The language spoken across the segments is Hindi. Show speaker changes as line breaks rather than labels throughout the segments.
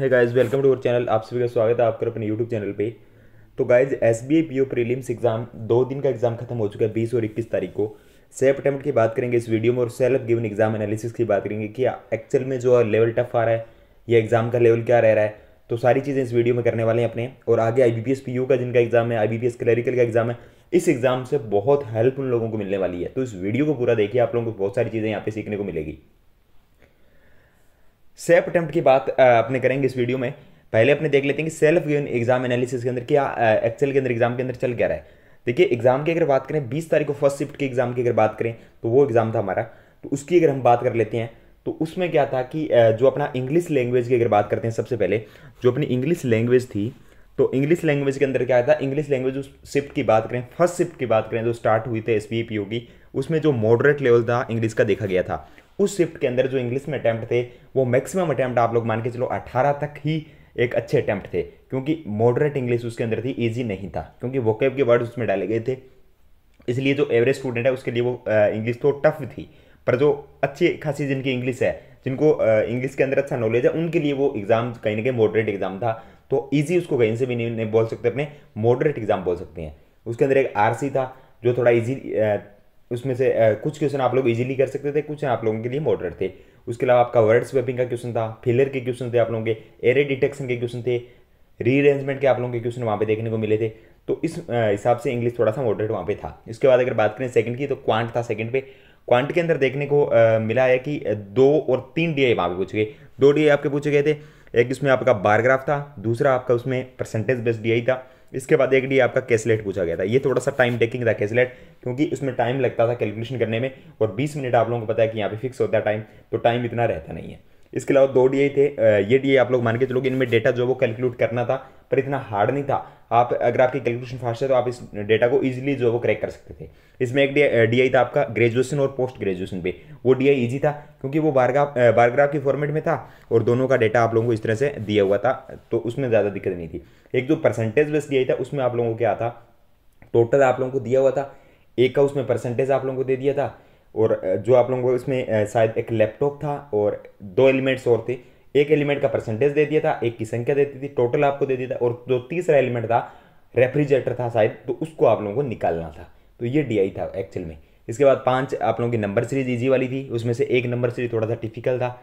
है guys welcome to our channel आप सभी का स्वागत है आपका अपने यूट्यूब चैनल पे तो guys S B P O prelims exam दो दिन का एग्जाम खत्म हो चुका है बीस और इक्कीस तारीख को सेल्फ अटैम्प्ट की बात करेंगे इस वीडियो में और सेल्फ गिवन एग्जाम एनालिसिस की बात करेंगे कि एक्चुअल में जो लेवल टफ आ रहा है या एग्जाम का लेवल क्या रह रहा है तो सारी चीज़ें इस वीडियो में करने वाले हैं अपने और आगे I B P S P U का जिनका एग्जाम है I B P S clerical का एग्जाम है इस एग्जाम से बहुत हेल्प उन लोगों को मिलने वाली है तो इस वीडियो को पूरा देखिए आप लोगों को बहुत सारी चीज़ें यहाँ पे सीखने को मिलेगी सेफ अटैम्प्ट की बात अपने करेंगे इस वीडियो में पहले अपने देख लेते हैं कि सेल्फ गिवन एग्जाम एनालिसिस के अंदर क्या एक्सेल के अंदर एग्जाम के अंदर चल क्या रहा है देखिए एग्जाम की अगर बात करें बीस तारीख को फर्स्ट शिफ्ट के एग्जाम की अगर बात करें तो वो एग्जाम था हमारा तो उसकी अगर हम बात कर लेते हैं तो उसमें क्या था कि जो अपना इंग्लिश लैंग्वेज की अगर बात करते हैं सबसे पहले जो अपनी इंग्लिश लैंग्वेज थी तो इंग्लिश लैंग्वेज के अंदर क्या था इंग्लिश लैंग्वेज उस शिफ्ट की बात करें फर्स्ट शिफ्ट की बात करें जो स्टार्ट हुई थी एस e की उसमें जो मॉडरेट लेवल था इंग्लिश का देखा गया था उस शिफ्ट के अंदर जो इंग्लिश में अटैम्प्ट थे वो मैक्सिमम अटैम्प्ट आप लोग मान के चलो अट्ठारह तक ही एक अच्छे अटैम्प्ट थे क्योंकि मॉडरेट इंग्लिश उसके अंदर थी ईजी नहीं था क्योंकि वोकेब के वर्ड उसमें डाले गए थे इसलिए जो एवरेज स्टूडेंट है उसके लिए वो इंग्लिश तो टफ थी पर जो अच्छी खासी जिनकी इंग्लिश है जिनको इंग्लिश के अंदर अच्छा नॉलेज है उनके लिए वो एग्ज़ाम कहीं ना कहीं मॉडरेट एग्ज़ाम था तो ईजी उसको कहीं से भी नहीं, नहीं बोल सकते अपने मॉडरेट एग्ज़ाम बोल सकते हैं उसके अंदर एक आर था जो थोड़ा इजी उसमें से कुछ क्वेश्चन आप लोग इजीली कर सकते थे कुछ आप लोगों के लिए मॉडरेट थे उसके अलावा आपका वर्ड स्वेपिंग का क्वेश्चन था फिलर के क्वेश्चन थे आप लोगों के एरे डिटेक्शन के क्वेश्चन थे रीअरेंजमेंट के आप लोगों के क्वेश्चन वहाँ पे देखने को मिले थे तो इस हिसाब से इंग्लिश थोड़ा सा मॉडरेट वहाँ पे था इसके बाद अगर बात करें सेकंड की तो क्वांट था सेकंड पे क्वांट के अंदर देखने को आ, मिला है कि दो और तीन डी आई वहाँ पर पूछे गए दो डी आपके पूछे गए थे एक इसमें आपका बारग्राफ था दूसरा आपका उसमें परसेंटेज बेस्ड डी था इसके बाद एक डी आपका कैसलेट पूछा गया था ये थोड़ा सा टाइम टेकिंग था कैसलेट क्योंकि उसमें टाइम लगता था कैलकुलेशन करने में और बीस मिनट आप लोगों को पता है कि यहाँ पे फिक्स होता है टाइम तो टाइम इतना रहता नहीं है इसके अलावा दो डी थे ये डी आप लोग मान के चलोगे इनमें डेटा जो वो कैलकुलेट करना था पर इतना हार्ड नहीं था आप अगर आपकी कैलकुलेशन फास्ट है तो आप इस डेटा को इजीली जो वो क्रैक कर सकते थे इसमें एक डी आई था आपका ग्रेजुएशन और पोस्ट ग्रेजुएशन पे वो डी आई ईजी था क्योंकि वो बारग्राफ बारग्राफ के फॉर्मेट में था और दोनों का डेटा आप लोगों को इस तरह से दिया हुआ था तो उसमें ज़्यादा दिक्कत नहीं थी एक जो परसेंटेज बेस डी आई था उसमें आप लोगों को क्या था टोटल आप लोगों को दिया हुआ था एक का उसमें परसेंटेज आप लोगों को दे दिया था और जो आप लोगों को इसमें शायद एक लैपटॉप था और दो एलिमेंट्स और थे एक एलिमेंट का परसेंटेज दे दिया था एक की संख्या देती थी टोटल आपको दे दिया था और जो तीसरा एलिमेंट था रेफ्रिजरेटर था शायद तो उसको आप लोगों को निकालना था तो ये डी था एक्चुअल में इसके बाद पाँच आप लोगों की नंबर सीरीज ईजी वाली थी उसमें से एक नंबर सीरीज थोड़ा सा डिफिकल्ट था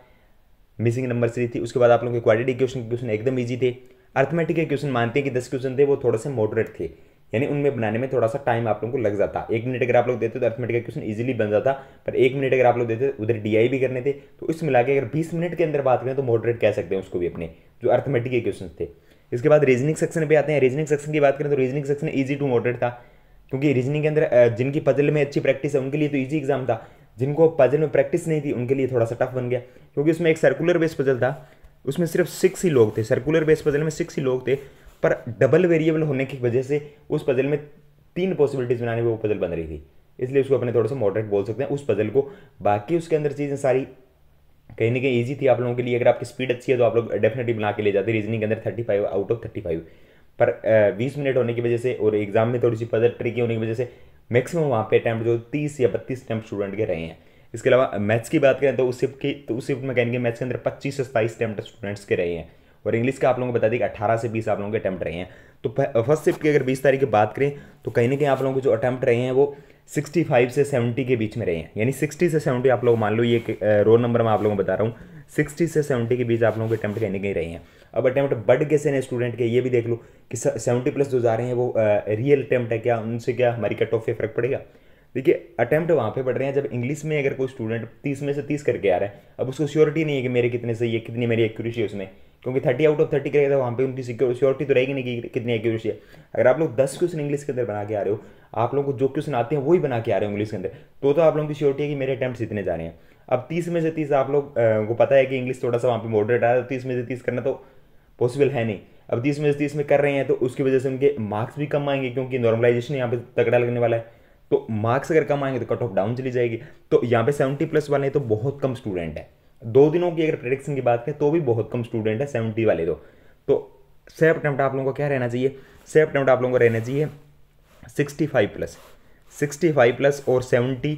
मिसिंग नंबर सीरीज थी उसके बाद आप लोगों के क्वालिटी क्वेश्चन क्वेश्चन एकदम ईजी थे अर्थमेटिक के क्वेश्चन मानते हैं कि दस क्वेश्चन थे वो थोड़े से मॉडरेट थे यानी उनमें बनाने में थोड़ा सा टाइम आप लोग को लग जाता एक मिनट अगर आप लोग देते तो अर्थमेटिक का क्वेश्चन ईजिली बन जाता पर एक मिनट अगर आप लोग देते उधर डी भी करने थे तो इस मिला के अगर बीस मिनट के अंदर बात करें तो मॉडरेट कह सकते हैं उसको भी अपने जो अर्थमेटिक के क्वेश्चन थे इसके बाद रीजनिंग सेक्शन पे आते हैं रीजनिंग सेक्शन की बात करें तो reasoning section easy to moderate था क्योंकि रीजनिंग के अंदर जिनकी पजल में अच्छी प्रैक्टिस है उनके लिए तो ईजी एग्जाम था जिनको पजल में प्रैक्टिस नहीं थी उनके लिए थोड़ा सा टफ बन गया क्योंकि उसमें एक सर्कुलर बेस पजल था उसमें सिर्फ सिक्स ही लोग थे सर्कुलर बेस पजल में सिक्स ही लोग थे पर डबल वेरिएबल होने की वजह से उस पजल में तीन पॉसिबिलिटीज़ बनाने में वो पजल बन रही थी इसलिए उसको अपने थोड़ा सा मॉडरेट बोल सकते हैं उस पजल को बाकी उसके अंदर चीज़ें सारी कहीं ना कहीं ईजी थी आप लोगों के लिए अगर आपकी स्पीड अच्छी है तो आप लोग डेफिनेटली बना के ले जाते रीजनिंग के अंदर thirty five out of thirty five पर बीस मिनट होने की वजह से और एग्जाम में थोड़ी सी पजल ट्रिकी होने की वजह से मैक्सिमम वहाँ पे अटैम्प्ट जो तीस या बत्तीस अटैम्प स्टूडेंट के रहे हैं इसके अलावा मैथ्स की बात करें तो उस शिफ्ट की तो उस शिफ्ट में कहेंगे मैथ्स के अंदर पच्चीस से सताईस अटैम्प्ट स्टूडेंट्स के रहे हैं और इंग्लिश का आप लोगों को बता दें कि अठारह से बीस आप लोगों के अटैम्प्ट रहे हैं तो फर्स्ट शिफ्ट की अगर बीस तारीख की बात करें तो कहीं ना कहीं आप लोगों के जो अटैम्प्ट रहे हैं वो सिक्सटी फाइव से सेवेंटी के बीच में रहे हैं यानी सिक्सटी से सेवेंटी आप लोग मान लो ये रोल नंबर मैं आप लोगों को बता रहा हूँ सिक्सटी से सेवेंटी के बीच आप लोगों के अटैम्प्ट कहीं नहीं रहे हैं अब अटैम्प्ट बढ़ कैसे हैं स्टूडेंट के ये भी देख लो कि सेवेंटी प्लस जो जा रहे हैं वो रियल अटैम्प्ट है क्या उनसे क्या हमारी कट ऑफ पर फर्क पड़ेगा देखिए अटैम्प्ट वहाँ पे बढ़ रहे हैं जब इंग्लिश में अगर कोई स्टूडेंट तीस में से तीस करके आ रहा है अब उसको श्योरिटी नहीं है कि मेरे कितने से ये कितनी मेरी एक्यूरेसी है उसमें क्योंकि थर्टी आउट ऑफ थर्टी करेगा तो वहाँ पे उनकी सिक्योरिटी तो रहेगी नहीं कि कितनी एक्यूरेसी है अगर आप लोग दस क्वेश्चन इंग्लिश के अंदर बना के आ रहे हो आप लोगों को जो क्वेश्चन आते हैं वही बना के आ रहे हो इंग्लिश के अंदर तो तो आप लोगों की श्योरिटी है कि मेरे अटैम्प्ट इतने जा रहे हैं अब तीस में से तीस आप लोग को पता है कि इंग्लिश थोड़ा सा वहाँ पर मॉडरेट आया तो तीस में से तीस करना तो पॉसिबल है नहीं अब तीस में से तीस में कर रहे हैं तो उसकी वजह से उनके मार्क्स भी कम आएंगे क्योंकि नॉर्मलाइजेशन यहाँ पे तगड़ा लगने वाला है तो मार्क्स अगर कम आएंगे तो कट ऑफ डाउन चली जाएगी तो यहाँ पे सेवेंटी प्लस वाले तो बहुत कम स्टूडेंट है दो दिनों की अगर प्रडिक्शन की बात करें तो भी बहुत कम स्टूडेंट है सेवेंटी वाले दो तो सेफ अटैम्प्ट आप लोगों को क्या रहना चाहिए सेफ अटैम्प्ट आप लोगों को रहना चाहिए sixty five plus sixty five plus और सेवेंटी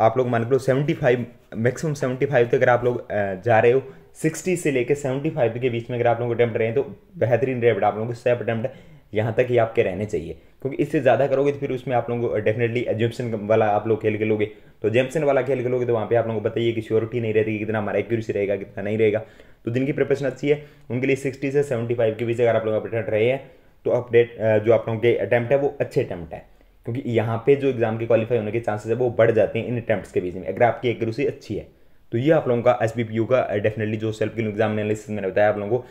आप लोग मान लो seventy five maximum seventy five तक अगर आप लोग जा रहे हो सिक्सटी से लेकर सेवेंटी फाइव के बीच में अगर आप लोगों को अटैम्प्ट रहे हैं तो बेहतरीन रेवड आप लोगों को सेफ अटैम्प्ट यहाँ तक ही आपके रहने चाहिए क्योंकि इससे ज़्यादा करोगे तो फिर उसमें आप लोगों को डेफिनेटली एजेम्पन वाला आप लोग खेल खेलोगे तो जेम्पसन वाला खेल खेलोगे तो वहाँ पे आप लोगों को बताइए कि श्योरिटी नहीं रहती कितना हमारा एक्यूरेसी रहेगा कितना नहीं रहेगा तो जिनकी प्रिपरेशन अच्छी है उनके लिए सिक्सटी से सेवेंटी फाइव के बीच अगर आप लोग अपडेट रहे हैं तो अपडेट जो आप लोगों के अटैम्प्ट है वो अच्छे अटैम्प्ट है क्योंकि यहाँ पे जो एग्जाम के क्वालिफाई होने के चांसेस है वो बढ़ जाते हैं इन अटैम्प्ट के बीच में अगर आपकी एक्यूरेसी अच्छी है तो ये आप लोगों का एस का डेफिनेटली जो सेल्फ एग्जाम एनालिसिस मैंने बताया आप लोगों को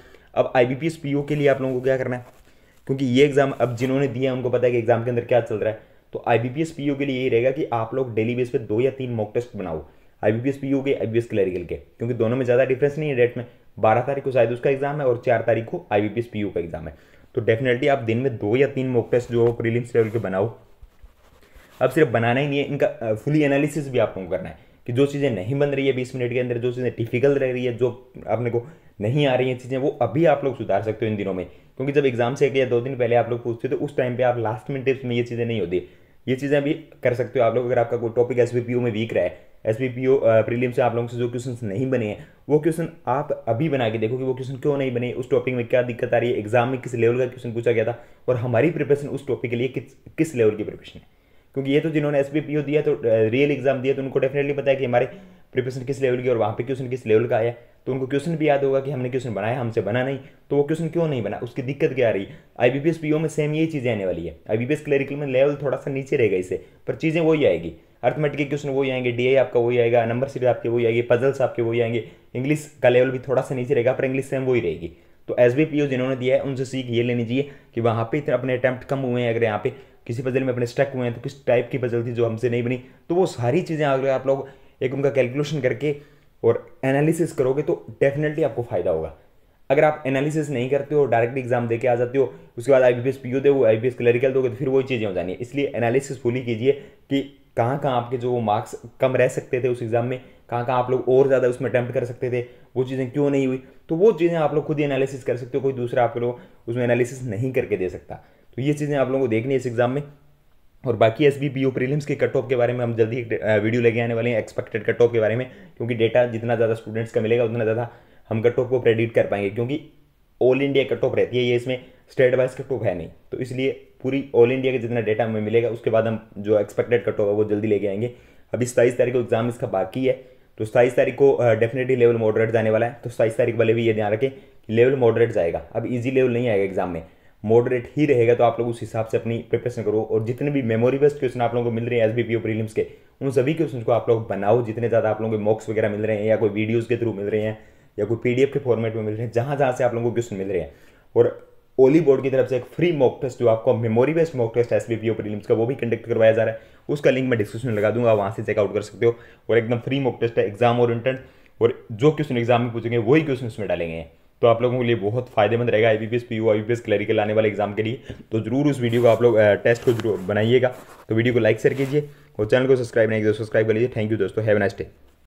अब आई बी के लिए आप लोगों को क्या करना है क्योंकि ये एग्जाम अब जिन्होंने दिया उनको पता है कि एग्जाम के अंदर क्या चल रहा है तो आई बी के लिए यही रहेगा कि आप लोग डेली बेस पे दो या तीन मॉक टेस्ट बनाओ आई बी के आई बी क्लरिकल के क्योंकि दोनों में ज़्यादा डिफरेंस नहीं है डेट में बारह तारीख को शायद उसका एग्जाम है और चार तारीख को आई बी का एग्जाम है तो डेफिनेटली आप दिन में दो या तीन मॉक टेस्ट जो प्रीलिम्स लेवल के बनाओ अब सिर्फ बनाना ही नहीं है इनका फुली एनालिसिस भी आपको करना है कि जो चीज़ें नहीं बन रही है बीस मिनट के अंदर जो चीज़ें डिफिकल्ट रह रही है जो आपने को नहीं आ रही हैं चीज़ें वो अभी आप लोग सुधार सकते हो इन दिनों में क्योंकि जब एग्जाम से एक या दो दिन पहले आप लोग पूछते हो तो उस टाइम पर आप लास्ट मिनट टिप्स में ये चीज़ें नहीं होती ये चीज़ें अभी कर सकते हो आप लोग अगर आपका कोई टॉपिक एस में वीक रहा है एस बी पी ओ से आप लोगों से जो क्वेश्चन नहीं बने हैं वो क्वेश्चन आप अभी बना के देखो कि वो क्वेश्चन क्यों नहीं बने उस टॉपिक में क्या दिक्कत आ रही है एग्जाम में किस लेवल का क्वेश्चन पूछा गया था और हमारी प्रिपरेशन उस टॉपिक के लिए किस किस लेवल की प्रिपरेशन है क्योंकि ये तो जिन्होंने एस पी दिया तो रियल एग्जाम दिया तो उनको डेफिनेटली पता है कि हमारे प्रिपरेशन किस लेवल की और वहाँ पे क्वेश्चन किस लेवल का आया तो उनको क्वेश्चन भी याद होगा कि हमने क्वेश्चन बनाया हमसे बना नहीं तो वो क्वेश्चन क्यों नहीं बना उसकी दिक्कत क्या आ रही आई बी पी में सेम यही चीज़ें आने वाली है आईबीपीएस पी में लेवल थोड़ा सा नीचे रहेगा इससे पर चीज़ें वही आएगी अर्थमेटिक के क्वेश्चन वही आएंगे डी आपका वही आएगा नंबर सीरीज आपके वही आएगी पजल्स आपके वही आएंगे इंग्लिश का लेवल भी थोड़ा सा नीचे रहेगा पर इंग्लिश सेम वही रहेगी तो एस जिन्होंने दिया है उनसे सीख ये लेनी चाहिए कि वहाँ पे इतने अपने अटैम्प्ट कम हुए हैं अगर यहाँ पे किसी पजल में अपने स्टक हुए हैं तो किस टाइप की पजल थी जो हमसे नहीं बनी तो वो सारी चीज़ें अगर आप लोग एक उनका कैलकुलेशन करके और एनालिसिस करोगे तो डेफिनेटली आपको फ़ायदा होगा अगर आप एनालिसिस नहीं करते हो डायरेक्टली एग्जाम दे आ जाते हो उसके बाद आई बी पी यू दोगे आई बी क्लरिकल दोगे तो फिर वही चीज़ें हो जानी है इसलिए एनालिसिस फुली कीजिए कि कहाँ कहाँ आपके जो मार्क्स कम रह सकते थे उस एग्ज़ाम में कहाँ कहाँ आप लोग और ज़्यादा उसमें अटैम्प्ट कर सकते थे वो चीज़ें क्यों नहीं हुई तो वो चीज़ें आप लोग खुद ही एनालिसिस कर सकते हो कोई दूसरा आप लोग उसमें एनालिसिस नहीं करके दे सकता तो ये चीज़ें आप लोगों को देखनी है इस एग्जाम में और बाकी S B P O prelims के कट ऑफ के बारे में हम जल्दी एक वीडियो लेके आने वाले हैं एक्सपेक्टेड कट ऑफ के बारे में क्योंकि डेटा जितना ज़्यादा स्टूडेंट्स का मिलेगा उतना ज़्यादा हम कट ऑफ को प्रेडिक्ट कर पाएंगे क्योंकि ऑल इंडिया कट ऑफ रहती है ये इसमें स्टेट वाइज कट ऑफ है नहीं तो इसलिए पूरी ऑल इंडिया का जितना डेटा हमें मिलेगा उसके बाद हम जो एक्सपेक्टेड कट ऑफ है वो जल्दी लेके आएंगे अभी सताईस तारीख को एग्जाम इसका बाकी है तो सताईस तारीख को डेफिनेटली लेवल मॉडरेट जाने वाला है तो सताईस तारीख वाले भी ये ध्यान रखें लेवल मॉडरेट जाएगा अब ईजी लेवल नहीं आएगा एग्जाम में मॉडरेट ही रहेगा तो आप लोग उस हिसाब से अपनी प्रिपरेशन करो और जितने भी मेमोरी बेस्ट क्वेश्चन आप लोगों को मिल रहे हैं एस बी पी के उन सभी क्वेश्चन को आप लोग बनाओ जितने ज़्यादा आप लोगों के मॉक्स वगैरह मिल रहे हैं या कोई वीडियोज़ के थ्रू मिल रहे हैं या कोई पीडीएफ के फॉर्मेट में मिल रहे हैं जहाँ जहाँ से आप लोगों को क्वेश्चन मिल रहे हैं और ओली बोर्ड की तरफ से एक फ्री मॉक टेस्ट जो आपको memory based mock test S B P का वो भी कंडक्ट करवाया जा रहा है उसका लिंक मैं डिस्क्रिप्शन में लगा दूंगा वहाँ से चेकआउट कर सकते हो और एकदम फ्री मॉक टेस्ट है एग्जाम ओरिएंटेड और जो क्वेश्चन एग्जाम में पूछेंगे वही क्वेश्चन उसमें डालेंगे तो आप लोगों के लिए बहुत फायदेमंद रहेगा I B P S P U I B P S clerical आने वाले एग्जाम के लिए तो जरूर उस वीडियो को आप लोग टेस्ट को जरूर बनाइएगा तो वीडियो को लाइक शेयर कीजिए और चैनल को सब्सक्राइब नहीं कीजिए सब्सक्राइब तो कर लीजिए थैंक यू दोस्तों हैव नाइस डे